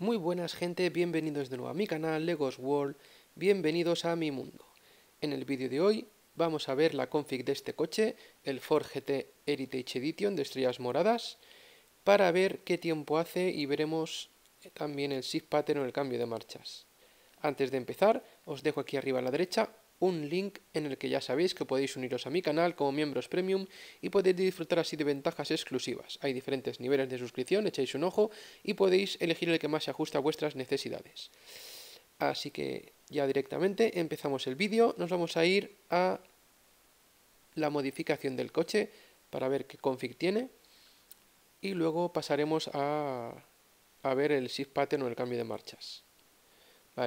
Muy buenas gente, bienvenidos de nuevo a mi canal Legos World, bienvenidos a mi mundo. En el vídeo de hoy vamos a ver la config de este coche, el Ford GT Heritage Edition de estrellas moradas, para ver qué tiempo hace y veremos también el shift pattern o el cambio de marchas. Antes de empezar, os dejo aquí arriba a la derecha un link en el que ya sabéis que podéis uniros a mi canal como miembros premium y podéis disfrutar así de ventajas exclusivas. Hay diferentes niveles de suscripción, echáis un ojo y podéis elegir el que más se ajusta a vuestras necesidades. Así que ya directamente empezamos el vídeo, nos vamos a ir a la modificación del coche para ver qué config tiene y luego pasaremos a, a ver el shift pattern o el cambio de marchas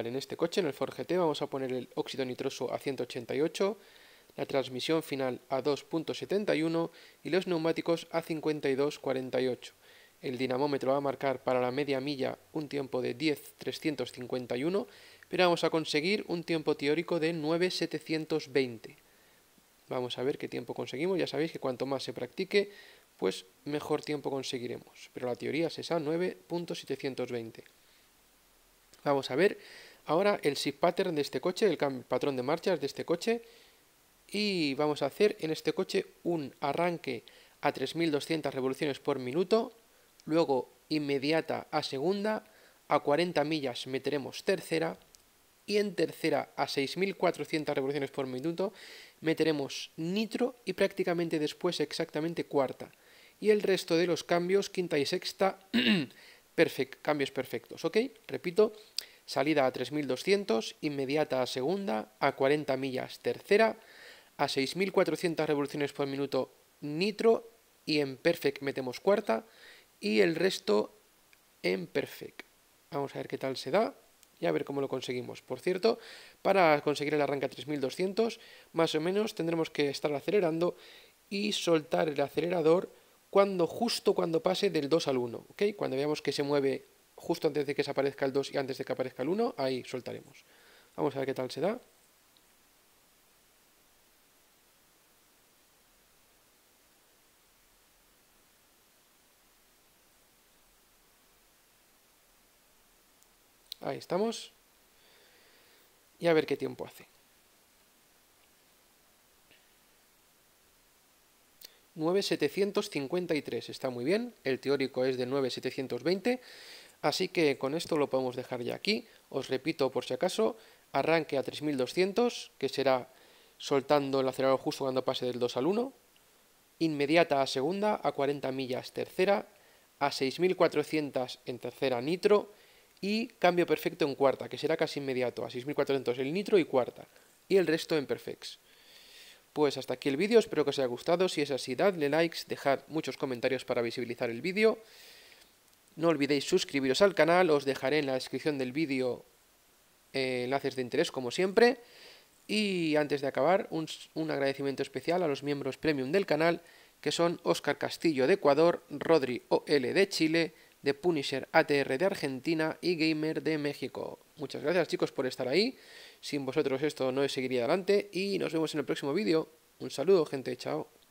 en este coche, en el Ford vamos a poner el óxido nitroso a 188, la transmisión final a 2.71 y los neumáticos a 52.48. El dinamómetro va a marcar para la media milla un tiempo de 10.351, pero vamos a conseguir un tiempo teórico de 9.720. Vamos a ver qué tiempo conseguimos. Ya sabéis que cuanto más se practique, pues mejor tiempo conseguiremos. Pero la teoría es esa, 9.720. Vamos a ver Ahora el shift pattern de este coche, el patrón de marchas de este coche. Y vamos a hacer en este coche un arranque a 3200 revoluciones por minuto. Luego inmediata a segunda. A 40 millas meteremos tercera. Y en tercera a 6400 revoluciones por minuto meteremos nitro y prácticamente después exactamente cuarta. Y el resto de los cambios, quinta y sexta, perfect, cambios perfectos, ¿ok? Repito, salida a 3.200, inmediata a segunda, a 40 millas tercera, a 6.400 revoluciones por minuto nitro y en perfect metemos cuarta y el resto en perfect. Vamos a ver qué tal se da y a ver cómo lo conseguimos. Por cierto, para conseguir el arranque a 3200, más o menos tendremos que estar acelerando y soltar el acelerador cuando justo cuando pase del 2 al 1, ¿ok? Cuando veamos que se mueve justo antes de que se aparezca el 2 y antes de que aparezca el 1, ahí soltaremos. Vamos a ver qué tal se da. Ahí estamos. Y a ver qué tiempo hace. 9753, está muy bien. El teórico es de 9720 Así que con esto lo podemos dejar ya aquí. Os repito por si acaso, arranque a 3200, que será soltando el acelerador justo cuando pase del 2 al 1. Inmediata a segunda, a 40 millas tercera, a 6400 en tercera nitro y cambio perfecto en cuarta, que será casi inmediato, a 6400 el nitro y cuarta, y el resto en perfects. Pues hasta aquí el vídeo, espero que os haya gustado, si es así dadle likes, dejad muchos comentarios para visibilizar el vídeo no olvidéis suscribiros al canal, os dejaré en la descripción del vídeo eh, enlaces de interés como siempre. Y antes de acabar, un, un, agradecimiento especial a los miembros premium del canal, que son Oscar Castillo de Ecuador, Rodri OL de Chile, The Punisher ATR de Argentina y Gamer de México. Muchas gracias chicos por estar ahí, sin vosotros esto no seguiría adelante y nos vemos en el próximo vídeo. Un saludo gente, chao.